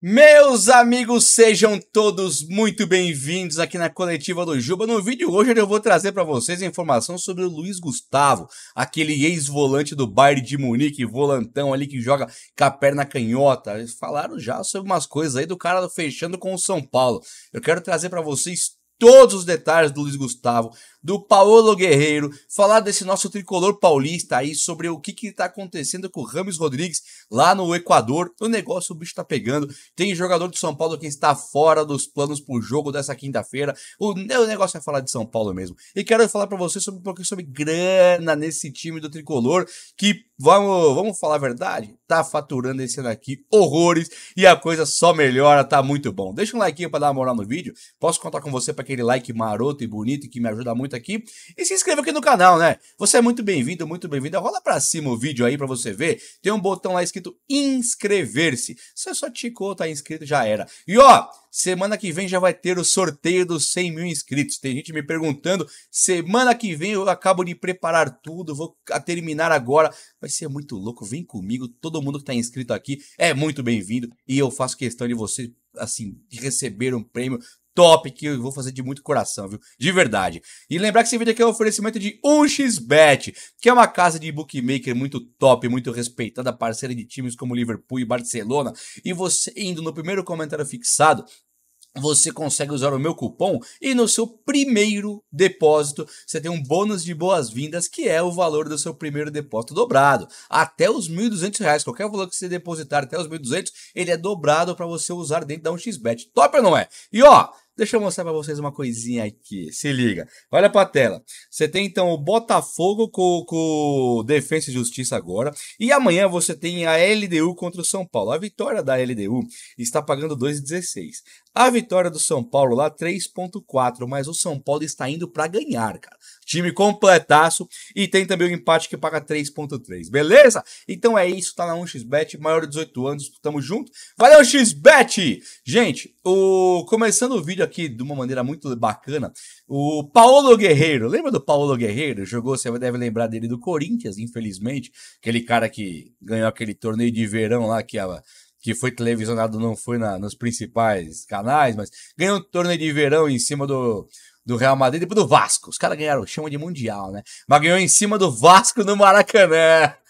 Meus amigos, sejam todos muito bem-vindos aqui na coletiva do Juba. No vídeo hoje eu vou trazer para vocês informação sobre o Luiz Gustavo, aquele ex-volante do Bayern de Munique, volantão ali que joga com a perna canhota. Falaram já sobre umas coisas aí do cara fechando com o São Paulo. Eu quero trazer para vocês todos os detalhes do Luiz Gustavo, do Paulo Guerreiro, falar desse nosso tricolor paulista aí, sobre o que que tá acontecendo com o Rames Rodrigues lá no Equador. O negócio, o bicho tá pegando. Tem jogador de São Paulo que está fora dos planos pro jogo dessa quinta-feira. O, né, o negócio é falar de São Paulo mesmo. E quero falar para você sobre um pouquinho sobre grana nesse time do tricolor, que, vamos, vamos falar a verdade, tá faturando esse ano aqui horrores e a coisa só melhora, tá muito bom. Deixa um like para dar uma moral no vídeo. Posso contar com você para aquele like maroto e bonito que me ajuda muito aqui e se inscreva aqui no canal, né? Você é muito bem-vindo, muito bem-vinda. Rola pra cima o vídeo aí pra você ver. Tem um botão lá escrito inscrever-se. Você só ticou, tá inscrito, já era. E ó, semana que vem já vai ter o sorteio dos 100 mil inscritos. Tem gente me perguntando. Semana que vem eu acabo de preparar tudo, vou terminar agora. Vai ser muito louco. Vem comigo, todo mundo que tá inscrito aqui é muito bem-vindo e eu faço questão de você assim, receber um prêmio top que eu vou fazer de muito coração, viu? De verdade. E lembrar que esse vídeo aqui é um oferecimento de 1xBet, que é uma casa de bookmaker muito top, muito respeitada, parceira de times como Liverpool e Barcelona. E você indo no primeiro comentário fixado, você consegue usar o meu cupom e no seu primeiro depósito você tem um bônus de boas-vindas que é o valor do seu primeiro depósito dobrado até os R$ 1.200 qualquer valor que você depositar até os R$ 1.200 ele é dobrado para você usar dentro da 1xbet top ou não é e ó Deixa eu mostrar para vocês uma coisinha aqui. Se liga. Olha para a tela. Você tem então o Botafogo com, com Defesa e Justiça agora. E amanhã você tem a LDU contra o São Paulo. A vitória da LDU está pagando 2,16. A vitória do São Paulo lá 3,4. Mas o São Paulo está indo para ganhar, cara. Time completaço. E tem também o empate que paga 3.3. Beleza? Então é isso. Tá na 1xBet. Maior de 18 anos. Tamo junto. Valeu, XBet! Gente, o... começando o vídeo aqui de uma maneira muito bacana. O Paulo Guerreiro. Lembra do Paulo Guerreiro? Jogou, você deve lembrar dele do Corinthians, infelizmente. Aquele cara que ganhou aquele torneio de verão lá que a que foi televisionado, não foi na, nos principais canais, mas ganhou um torneio de verão em cima do, do Real Madrid, depois do Vasco. Os caras ganharam, chama de Mundial, né? Mas ganhou em cima do Vasco no Maracanã.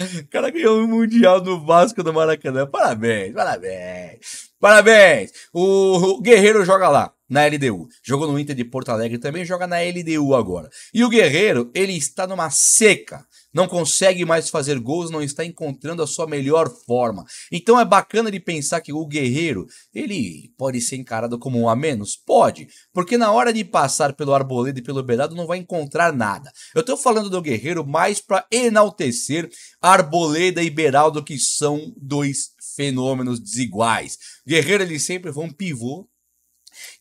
O cara ganhou o Mundial no Vasco do Maracanã. Parabéns, parabéns. Parabéns! O Guerreiro joga lá, na LDU. Jogou no Inter de Porto Alegre, também joga na LDU agora. E o Guerreiro, ele está numa seca não consegue mais fazer gols, não está encontrando a sua melhor forma. Então é bacana de pensar que o Guerreiro, ele pode ser encarado como um a menos? Pode, porque na hora de passar pelo Arboleda e pelo Beirado não vai encontrar nada. Eu estou falando do Guerreiro mais para enaltecer Arboleda e Beraldo, que são dois fenômenos desiguais. Guerreiro ele sempre foi um pivô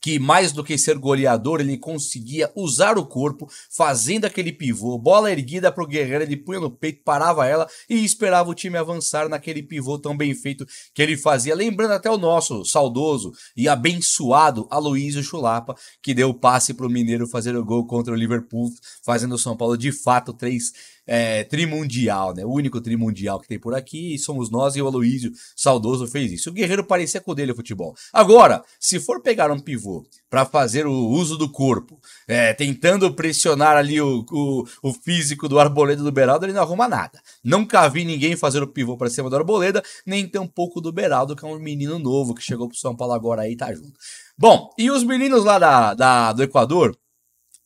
que mais do que ser goleador, ele conseguia usar o corpo, fazendo aquele pivô, bola erguida para o Guerreiro, ele punha no peito, parava ela e esperava o time avançar naquele pivô tão bem feito que ele fazia. Lembrando até o nosso saudoso e abençoado Aloysio Chulapa, que deu o passe para o Mineiro fazer o gol contra o Liverpool, fazendo o São Paulo de fato três é, trimundial, né? O único trimundial que tem por aqui somos nós e o Aloísio Saudoso fez isso. O Guerreiro parecia com dele o futebol. Agora, se for pegar um pivô para fazer o uso do corpo, é, tentando pressionar ali o, o, o físico do Arboleda do Beraldo, ele não arruma nada. Nunca vi ninguém fazer o pivô para cima do Arboleda, nem tampouco do Beraldo, que é um menino novo que chegou pro São Paulo agora aí e tá junto. Bom, e os meninos lá da, da do Equador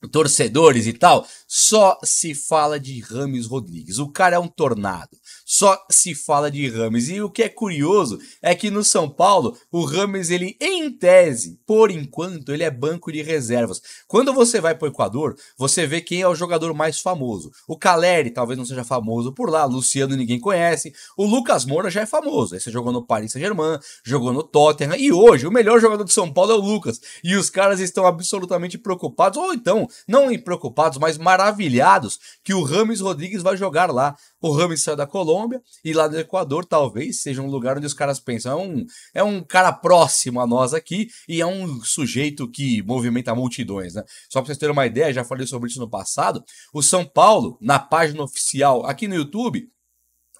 torcedores e tal, só se fala de Rames Rodrigues. O cara é um tornado só se fala de Rames. E o que é curioso é que no São Paulo, o Rames, ele, em tese, por enquanto, ele é banco de reservas. Quando você vai para o Equador, você vê quem é o jogador mais famoso. O Caleri talvez não seja famoso por lá, Luciano ninguém conhece. O Lucas Moura já é famoso. Esse jogou no Paris Saint-Germain, jogou no Tottenham. E hoje, o melhor jogador do São Paulo é o Lucas. E os caras estão absolutamente preocupados, ou então, não preocupados, mas maravilhados, que o Rames Rodrigues vai jogar lá. O Rames saiu da Colômbia Colômbia, e lá do Equador talvez seja um lugar onde os caras pensam, é um, é um cara próximo a nós aqui e é um sujeito que movimenta multidões, né? Só para vocês terem uma ideia, já falei sobre isso no passado, o São Paulo, na página oficial aqui no YouTube,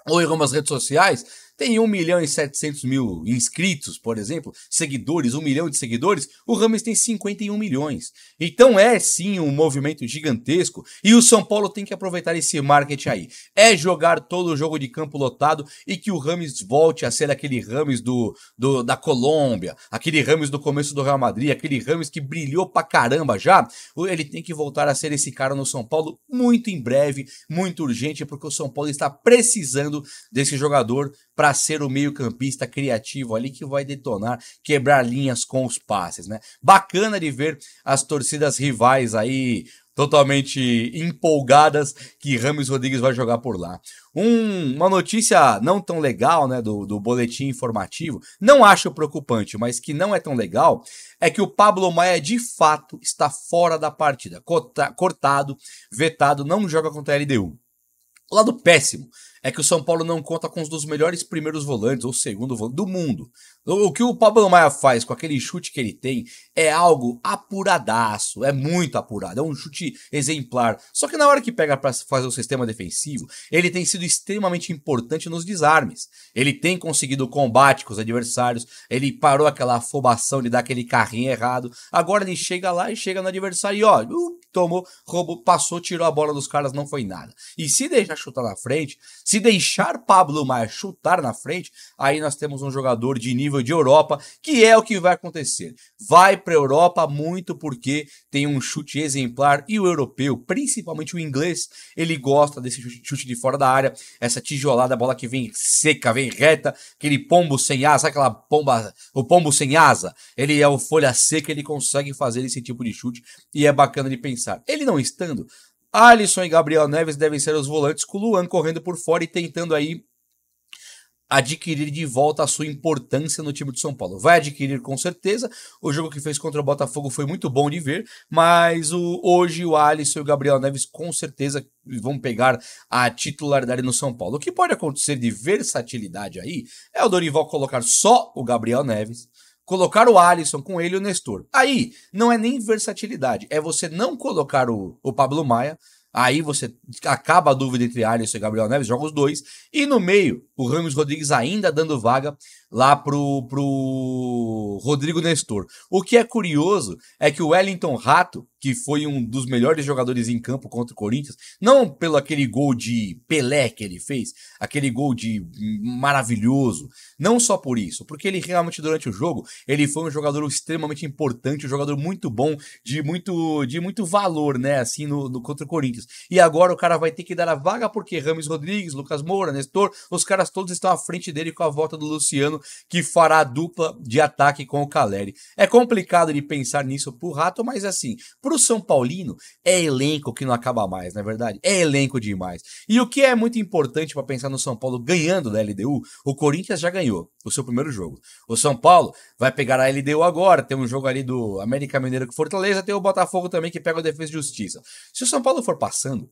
ou em algumas redes sociais, tem 1 milhão e 700 mil inscritos, por exemplo, seguidores, 1 milhão de seguidores, o Ramos tem 51 milhões. Então é sim um movimento gigantesco e o São Paulo tem que aproveitar esse marketing aí. É jogar todo o jogo de campo lotado e que o Ramos volte a ser aquele Ramos do, do, da Colômbia, aquele Ramos do começo do Real Madrid, aquele Ramos que brilhou pra caramba já. Ele tem que voltar a ser esse cara no São Paulo muito em breve, muito urgente, porque o São Paulo está precisando desse jogador para ser o meio-campista criativo ali que vai detonar, quebrar linhas com os passes, né? Bacana de ver as torcidas rivais aí totalmente empolgadas que Ramos Rodrigues vai jogar por lá. Um, uma notícia não tão legal, né, do, do boletim informativo, não acho preocupante, mas que não é tão legal, é que o Pablo Maia de fato está fora da partida, cortado, vetado, não joga contra a LDU. O lado péssimo é que o São Paulo não conta com um dos melhores primeiros volantes ou segundo volante do mundo. O que o Pablo Maia faz com aquele chute que ele tem é algo apuradaço, é muito apurado, é um chute exemplar. Só que na hora que pega para fazer o sistema defensivo, ele tem sido extremamente importante nos desarmes. Ele tem conseguido combate com os adversários, ele parou aquela afobação de dar aquele carrinho errado. Agora ele chega lá e chega no adversário e ó, uh, tomou, roubou, passou, tirou a bola dos caras, não foi nada. E se deixar chutar na frente, se deixar Pablo Maia chutar na frente, aí nós temos um jogador de nível de Europa, que é o que vai acontecer. Vai para a Europa muito porque tem um chute exemplar e o europeu, principalmente o inglês, ele gosta desse chute de fora da área, essa tijolada, a bola que vem seca, vem reta, aquele pombo sem asa, aquela pomba, o pombo sem asa, ele é o folha seca, ele consegue fazer esse tipo de chute e é bacana de pensar. Ele não estando, Alisson e Gabriel Neves devem ser os volantes com o Luan correndo por fora e tentando aí adquirir de volta a sua importância no time de São Paulo. Vai adquirir com certeza. O jogo que fez contra o Botafogo foi muito bom de ver, mas o, hoje o Alisson e o Gabriel Neves com certeza vão pegar a titularidade no São Paulo. O que pode acontecer de versatilidade aí é o Dorival colocar só o Gabriel Neves colocar o Alisson com ele e o Nestor. Aí não é nem versatilidade, é você não colocar o, o Pablo Maia. Aí você acaba a dúvida entre Alisson e Gabriel Neves, joga os dois. E no meio, o Ramos Rodrigues ainda dando vaga lá pro, pro Rodrigo Nestor. O que é curioso é que o Wellington Rato, que foi um dos melhores jogadores em campo contra o Corinthians, não pelo aquele gol de Pelé que ele fez, aquele gol de maravilhoso, não só por isso, porque ele realmente durante o jogo, ele foi um jogador extremamente importante, um jogador muito bom, de muito de muito valor, né, assim no, no contra o Corinthians. E agora o cara vai ter que dar a vaga porque Rames Rodrigues, Lucas Moura, Nestor, os caras todos estão à frente dele com a volta do Luciano que fará a dupla de ataque com o Caleri. É complicado de pensar nisso pro Rato, mas assim, pro São Paulino, é elenco que não acaba mais, não é verdade? É elenco demais. E o que é muito importante para pensar no São Paulo ganhando da LDU, o Corinthians já ganhou o seu primeiro jogo. O São Paulo vai pegar a LDU agora, tem um jogo ali do América Mineiro com Fortaleza, tem o Botafogo também que pega o Defesa e Justiça. Se o São Paulo for passando,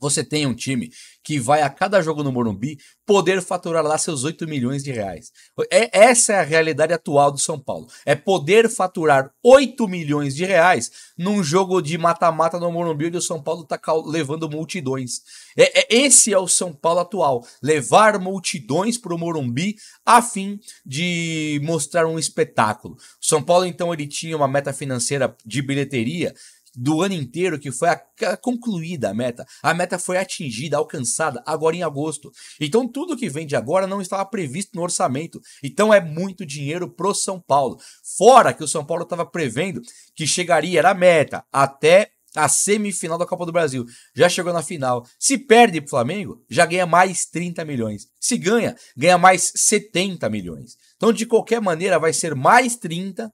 você tem um time que vai a cada jogo no Morumbi poder faturar lá seus 8 milhões de reais. É, essa é a realidade atual do São Paulo. É poder faturar 8 milhões de reais num jogo de mata-mata no Morumbi onde o São Paulo está levando multidões. É, é, esse é o São Paulo atual. Levar multidões para o Morumbi a fim de mostrar um espetáculo. O São Paulo, então, ele tinha uma meta financeira de bilheteria do ano inteiro, que foi a, concluída a meta. A meta foi atingida, alcançada agora em agosto. Então tudo que vem de agora não estava previsto no orçamento. Então é muito dinheiro pro São Paulo. Fora que o São Paulo estava prevendo que chegaria, era a meta, até a semifinal da Copa do Brasil. Já chegou na final. Se perde pro Flamengo, já ganha mais 30 milhões. Se ganha, ganha mais 70 milhões. Então, de qualquer maneira, vai ser mais 30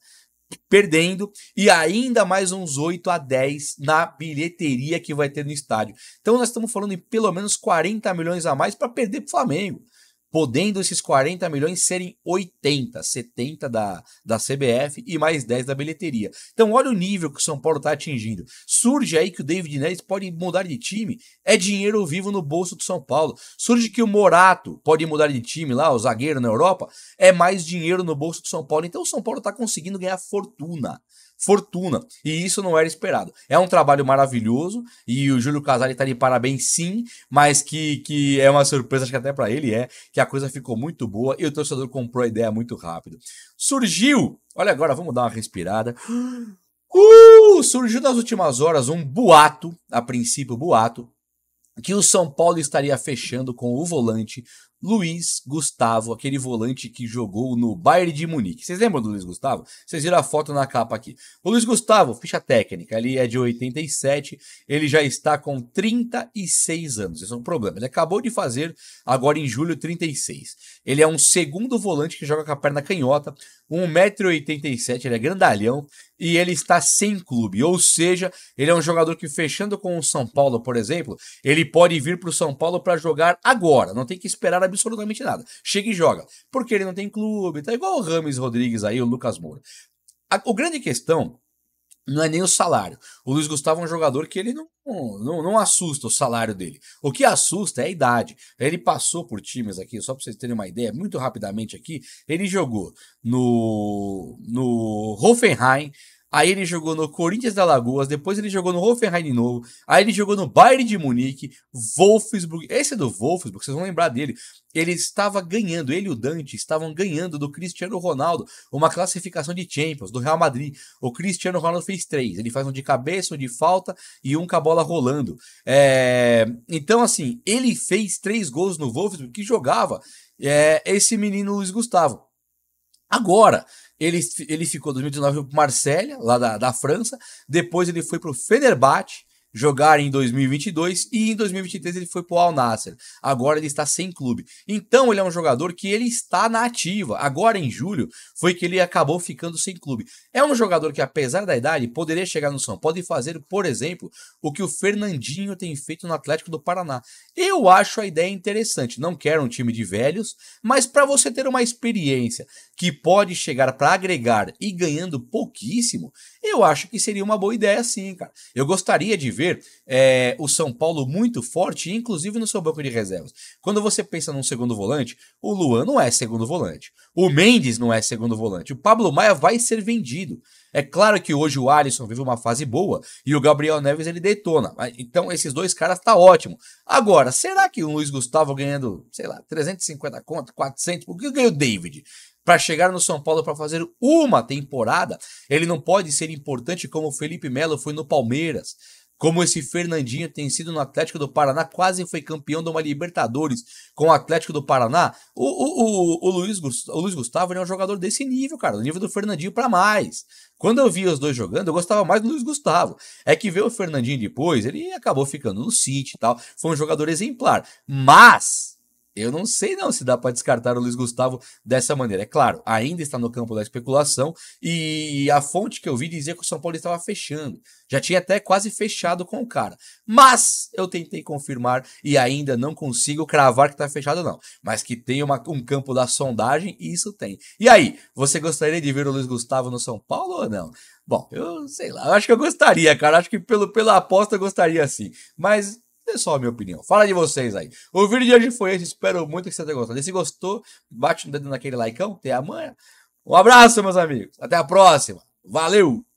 perdendo e ainda mais uns 8 a 10 na bilheteria que vai ter no estádio. Então nós estamos falando em pelo menos 40 milhões a mais para perder para o Flamengo podendo esses 40 milhões serem 80, 70 da, da CBF e mais 10 da bilheteria. Então, olha o nível que o São Paulo está atingindo. Surge aí que o David Neres pode mudar de time, é dinheiro vivo no bolso do São Paulo. Surge que o Morato pode mudar de time lá, o zagueiro na Europa, é mais dinheiro no bolso do São Paulo. Então, o São Paulo está conseguindo ganhar fortuna fortuna. E isso não era esperado. É um trabalho maravilhoso e o Júlio Casale está de parabéns sim, mas que, que é uma surpresa, acho que até para ele é, que a coisa ficou muito boa e o torcedor comprou a ideia muito rápido. Surgiu! Olha agora, vamos dar uma respirada. Uh, surgiu nas últimas horas um boato, a princípio boato, que o São Paulo estaria fechando com o volante Luiz Gustavo, aquele volante que jogou no Bayern de Munique. Vocês lembram do Luiz Gustavo? Vocês viram a foto na capa aqui. O Luiz Gustavo, ficha técnica, ele é de 87, ele já está com 36 anos. Esse é um problema. Ele acabou de fazer, agora em julho, 36. Ele é um segundo volante que joga com a perna canhota, 1,87m, ele é grandalhão e ele está sem clube. Ou seja, ele é um jogador que, fechando com o São Paulo, por exemplo, ele pode vir para o São Paulo para jogar agora. Não tem que esperar absolutamente nada. Chega e joga. Porque ele não tem clube. Tá igual o Rames Rodrigues aí, o Lucas Moura. A, a grande questão não é nem o salário. O Luiz Gustavo é um jogador que ele não, não, não, assusta o salário dele. O que assusta é a idade. Ele passou por times aqui, só para vocês terem uma ideia, muito rapidamente aqui. Ele jogou no, no Hoffenheim, aí ele jogou no Corinthians da Lagoas, depois ele jogou no Hoffenheim de novo, aí ele jogou no Bayern de Munique, Wolfsburg. Esse é do Wolfsburg, vocês vão lembrar dele. Ele estava ganhando, ele e o Dante estavam ganhando do Cristiano Ronaldo uma classificação de Champions do Real Madrid. O Cristiano Ronaldo fez três, ele faz um de cabeça, um de falta e um com a bola rolando. É... Então, assim, ele fez três gols no Wolfsburg que jogava é, esse menino Luiz Gustavo. Agora, ele, ele ficou 2019 para Marselha, lá da, da França. Depois ele foi para o Fenerbahçe, jogar em 2022 e em 2023 ele foi para o Al Nasser. Agora ele está sem clube. Então ele é um jogador que ele está na ativa. Agora em julho foi que ele acabou ficando sem clube. É um jogador que apesar da idade poderia chegar no São Paulo e fazer, por exemplo, o que o Fernandinho tem feito no Atlético do Paraná. Eu acho a ideia interessante. Não quero um time de velhos, mas para você ter uma experiência que pode chegar para agregar e ganhando pouquíssimo, eu acho que seria uma boa ideia sim, cara. Eu gostaria de ver é, o São Paulo muito forte, inclusive no seu banco de reservas. Quando você pensa num segundo volante, o Luan não é segundo volante. O Mendes não é segundo volante. O Pablo Maia vai ser vendido. É claro que hoje o Alisson vive uma fase boa e o Gabriel Neves ele detona. Então esses dois caras tá ótimo. Agora, será que o Luiz Gustavo ganhando, sei lá, 350 conto, 400, o que ganhou o David? Para chegar no São Paulo para fazer uma temporada, ele não pode ser importante como o Felipe Melo foi no Palmeiras. Como esse Fernandinho tem sido no Atlético do Paraná, quase foi campeão de uma Libertadores com o Atlético do Paraná. O, o, o, o, Luiz, o Luiz Gustavo é um jogador desse nível, cara, do nível do Fernandinho para mais. Quando eu via os dois jogando, eu gostava mais do Luiz Gustavo. É que ver o Fernandinho depois, ele acabou ficando no City e tal. Foi um jogador exemplar. Mas eu não sei não se dá para descartar o Luiz Gustavo dessa maneira. É claro, ainda está no campo da especulação e a fonte que eu vi dizia que o São Paulo estava fechando. Já tinha até quase fechado com o cara. Mas eu tentei confirmar e ainda não consigo cravar que está fechado não. Mas que tem uma, um campo da sondagem, e isso tem. E aí, você gostaria de ver o Luiz Gustavo no São Paulo ou não? Bom, eu sei lá, eu acho que eu gostaria, cara. Acho que pelo, pela aposta eu gostaria sim. Mas é só a minha opinião. Fala de vocês aí. O vídeo de hoje foi esse. Espero muito que você tenha gostado. E se gostou, bate um dedo naquele likeão, tem é amanhã Um abraço, meus amigos. Até a próxima. Valeu!